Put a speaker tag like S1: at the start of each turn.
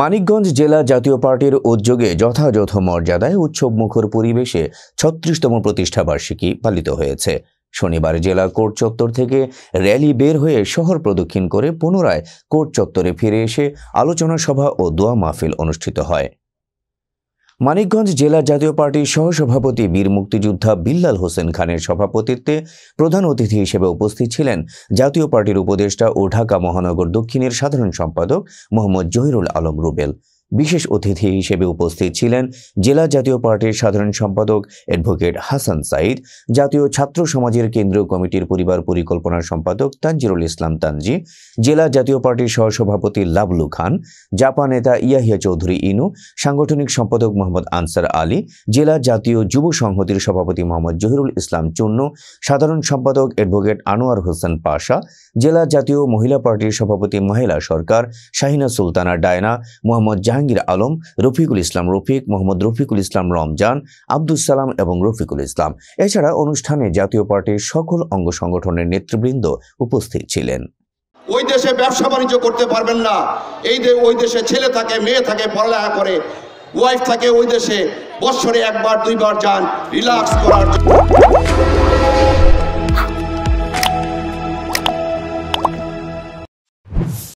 S1: মানিকগঞ্জ জেলা জাতীয় পার্টির উদ্যোগে যথাযথ মর্যাদায় উৎসবমুখর পরিবেশে ছত্রিশতম প্রতিষ্ঠাবার্ষিকী পালিত হয়েছে শনিবার জেলা কোর্ট চত্বর থেকে র্যালি বের হয়ে শহর প্রদক্ষিণ করে পুনরায় কোর্ট চত্বরে ফিরে এসে আলোচনা সভা ও দোয়া মাহফিল অনুষ্ঠিত হয় মানিকগঞ্জ জেলা জাতীয় পার্টির সহসভাপতি বীর মুক্তিযোদ্ধা বিল্লাল হোসেন খানের সভাপতিত্বে প্রধান অতিথি হিসেবে উপস্থিত ছিলেন জাতীয় পার্টির উপদেষ্টা ও ঢাকা মহানগর দক্ষিণের সাধারণ সম্পাদক মোহাম্মদ জহিরুল আলম রুবেল বিশেষ অতিথি হিসেবে উপস্থিত ছিলেন জেলা জাতীয় পার্টির সাধারণ সম্পাদক অ্যাডভোকেট হাসান সাইদ জাতীয় ছাত্র সমাজের কেন্দ্রীয় কমিটির পরিবার পরিকল্পনার সম্পাদক তানজিরুল ইসলাম তানজি জেলা জাতীয় পার্টির সহসভাপতি লাবলু খান জাপান নেতা ইয়াহিয়া চৌধুরী ইনু সাংগঠনিক সম্পাদক মোহাম্মদ আনসার আলী জেলা জাতীয় যুব সংহতির সভাপতি মোহাম্মদ জহিরুল ইসলাম চূন্য সাধারণ সম্পাদক অ্যাডভোকেট আনোয়ার হোসেন পাশা জেলা জাতীয় মহিলা পার্টির সভাপতি মহিলা সরকার শাহিনা সুলতানা ডায়না মোহাম্মদ জাহান জাহাঙ্গীর আলম রফিকুল ইসলাম রফিক মোহাম্মদ রফিকুল ইসলাম রমজান আব্দুল সালাম এবং রফিকুল ইসলাম এছাড়া অনুষ্ঠানে জাতীয় পার্টির সকল অঙ্গ সংগঠনের নেতৃবৃন্দ উপস্থিত ছিলেন
S2: ওই দেশে ব্যবসা বাণিজ্য করতে পারবেন না এই ওই দেশে ছেলে থাকে মেয়ে থাকে পড়ালেখা করে ওয়াইফ থাকে ওই দেশে বছরে একবার দুইবার যান রিল্যাক্স করার